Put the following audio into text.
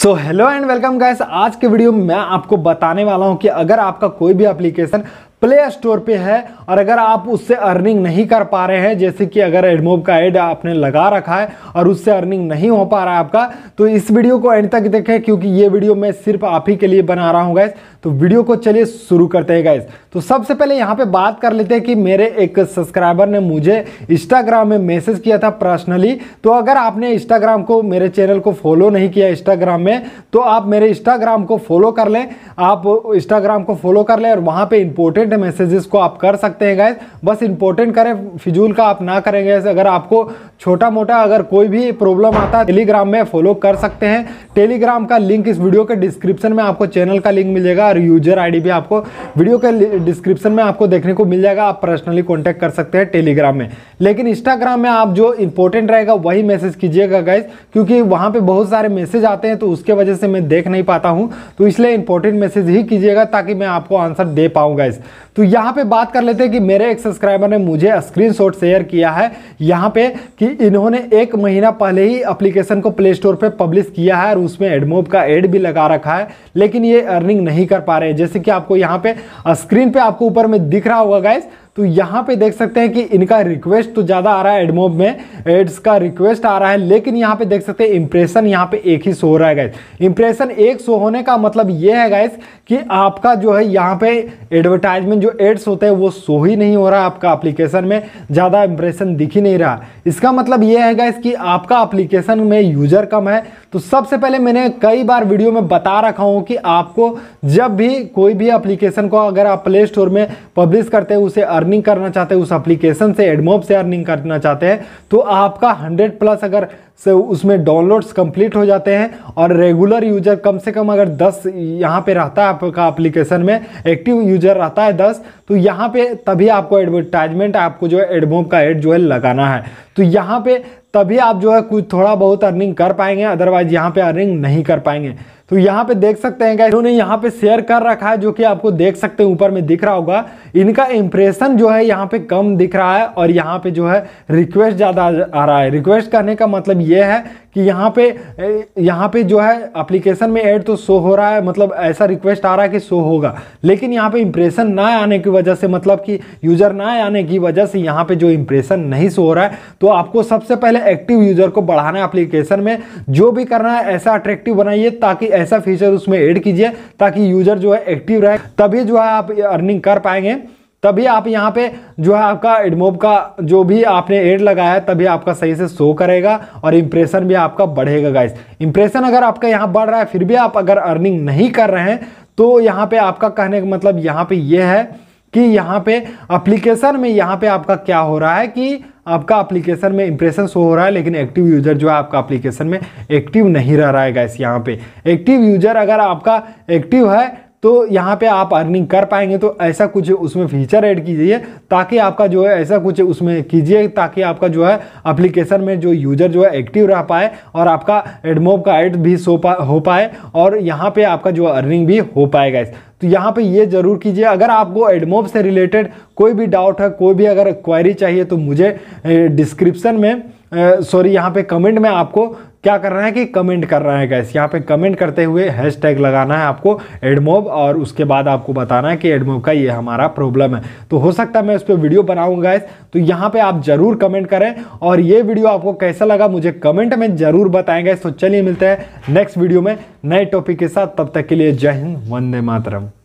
so hello and welcome guys आज के video में मैं आपको बताने वाला हूं कि अगर आपका कोई भी एप्लीकेशन प्ले स्टोर पे है और अगर आप उससे अर्निंग नहीं कर पा रहे हैं जैसे कि अगर एडमोब का एड आपने लगा रखा है और उससे अर्निंग नहीं हो पा रहा है आपका तो इस वीडियो को एंड तक देखें क्योंकि ये वीडियो मैं सिर्फ आप ही के लिए बना रहा हूँ गैस तो वीडियो को चलिए शुरू करते हैं गैस तो सबसे पहले यहाँ पर बात कर लेते हैं कि मेरे एक सब्सक्राइबर ने मुझे इंस्टाग्राम में मैसेज किया था पर्सनली तो अगर आपने इंस्टाग्राम को मेरे चैनल को फॉलो नहीं किया इंस्टाग्राम में तो आप मेरे इंस्टाग्राम को फॉलो कर लें आप इंस्टाग्राम को फॉलो कर लें और वहाँ पर इंपोर्टेंट इंपॉर्टेंट मैसेजेस को आप कर सकते हैं गाइज बस इंपॉर्टेंट करें फिजूल का आप ना करेंगे अगर आपको छोटा मोटा अगर कोई भी प्रॉब्लम आता है टेलीग्राम में फॉलो कर सकते हैं टेलीग्राम का लिंक इस वीडियो के डिस्क्रिप्शन में आपको चैनल का लिंक मिल और यूजर आई भी आपको वीडियो के डिस्क्रिप्शन में आपको देखने को मिल जाएगा आप पर्सनली कॉन्टैक्ट कर सकते हैं टेलीग्राम में लेकिन इंस्टाग्राम में आप जो इंपॉर्टेंट रहेगा वही मैसेज कीजिएगा गाइज क्योंकि वहाँ पर बहुत सारे मैसेज आते हैं तो उसके वजह से मैं देख नहीं पाता हूँ तो इसलिए इंपॉर्टेंट मैसेज ही कीजिएगा ताकि मैं आपको आंसर दे पाऊँ गाइज तो यहाँ पे बात कर लेते हैं कि मेरे एक सब्सक्राइबर ने मुझे स्क्रीनशॉट शेयर किया है यहाँ पे कि इन्होंने एक महीना पहले ही अप्लीकेशन को प्ले स्टोर पर पब्लिश किया है और उसमें एडमोब का एड भी लगा रखा है लेकिन ये अर्निंग नहीं कर पा रहे हैं जैसे कि आपको यहाँ पे स्क्रीन पे आपको ऊपर में दिख रहा होगा गाइज तो यहाँ पे देख सकते हैं कि इनका रिक्वेस्ट तो ज़्यादा आ रहा है एडमोब में एड्स का रिक्वेस्ट आ रहा है लेकिन यहाँ पे देख सकते हैं इंप्रेशन यहाँ पे एक ही सो रहा है गाइस इंप्रेशन एक सो होने का मतलब ये है गाइस कि आपका जो है यहाँ पे एडवर्टाइजमेंट जो एड्स होते हैं वो सो ही नहीं हो रहा आपका अप्लीकेशन में ज़्यादा इंप्रेशन दिख ही नहीं रहा इसका मतलब ये है गाइस कि आपका अप्लीकेशन में यूजर कम है तो सबसे पहले मैंने कई बार वीडियो में बता रखा हूँ कि आपको जब भी कोई भी एप्लीकेशन को अगर आप प्ले स्टोर में पब्लिश करते हैं उसे अर्निंग करना चाहते हैं उस एप्लीकेशन से एडमोब से अर्निंग करना चाहते हैं तो आपका हंड्रेड प्लस अगर से उसमें डाउनलोड्स कंप्लीट हो जाते हैं और रेगुलर यूजर कम से कम अगर 10 यहाँ पे रहता है आपका एप्लीकेशन में एक्टिव यूजर रहता है 10 तो यहाँ पे तभी आपको एडवर्टाइजमेंट आपको जो है एडमोब का एड जो है लगाना है तो यहाँ पे तभी आप जो है कुछ थोड़ा बहुत अर्निंग कर पाएंगे अदरवाइज यहाँ पे अर्निंग नहीं कर पाएंगे तो यहाँ पे देख सकते हैं इन्होंने यहाँ पे शेयर कर रखा है जो कि आपको देख सकते हैं ऊपर में दिख रहा होगा इनका इंप्रेशन जो है यहाँ पे कम दिख रहा है और यहाँ पे जो है रिक्वेस्ट ज़्यादा आ रहा है रिक्वेस्ट करने का मतलब ये है कि यहाँ पे यहाँ पे जो है एप्लीकेशन में ऐड तो शो हो रहा है मतलब ऐसा रिक्वेस्ट आ रहा है कि शो होगा लेकिन यहाँ पे इम्प्रेशन ना आने की वजह से मतलब कि यूज़र ना आने की वजह से यहाँ पे जो इम्प्रेशन नहीं शो हो रहा है तो आपको सबसे पहले एक्टिव यूज़र को बढ़ाना है एप्लीकेशन में जो भी करना है ऐसा अट्रैक्टिव बनाइए ताकि ऐसा फीचर उसमें ऐड कीजिए ताकि यूज़र जो है एक्टिव रहे तभी जो है आप अर्निंग कर पाएंगे तभी आप यहाँ पे जो है आपका एडमोब का जो भी आपने एड लगाया है तभी आपका सही से शो करेगा और इम्प्रेशन भी आपका बढ़ेगा गाइस इम्प्रेशन अगर आपका यहाँ बढ़ रहा है फिर भी आप अगर अर्निंग नहीं कर रहे हैं तो यहाँ पे आपका कहने का मतलब यहाँ पे ये यह है कि यहाँ पे अप्लीकेशन में यहाँ पे आपका क्या हो रहा है कि आपका अप्लीकेशन में इंप्रेशन शो हो रहा है लेकिन एक्टिव यूजर जो है आपका अप्लीकेशन में एक्टिव नहीं रह रहा है गैस यहाँ पे एक्टिव यूजर अगर आपका एक्टिव है तो यहाँ पे आप अर्निंग कर पाएंगे तो ऐसा कुछ उसमें फीचर ऐड कीजिए ताकि आपका जो है ऐसा कुछ उसमें कीजिए ताकि आपका जो है अप्लीकेशन में जो यूज़र जो है एक्टिव रह पाए और आपका एडमोब का एड भी सो पा हो पाए और यहाँ पे आपका जो अर्निंग भी हो पाएगा इस तो यहाँ पे ये जरूर कीजिए अगर आपको एडमोब से रिलेटेड कोई भी डाउट है कोई भी अगर क्वायरी चाहिए तो मुझे डिस्क्रिप्सन में सॉरी यहाँ पे कमेंट में आपको क्या कर रहे हैं कि कमेंट कर रहे हैं गैस यहाँ पे कमेंट करते हुए हैशटैग लगाना है आपको एडमोब और उसके बाद आपको बताना है कि एडमोब का ये हमारा प्रॉब्लम है तो हो सकता है मैं उस पर वीडियो बनाऊंगा गैस तो यहाँ पे आप जरूर कमेंट करें और ये वीडियो आपको कैसा लगा मुझे कमेंट में जरूर बताएं गैस तो चलिए मिलते हैं नेक्स्ट वीडियो में नए टॉपिक के साथ तब तक के लिए जय हिंद वंदे मातरम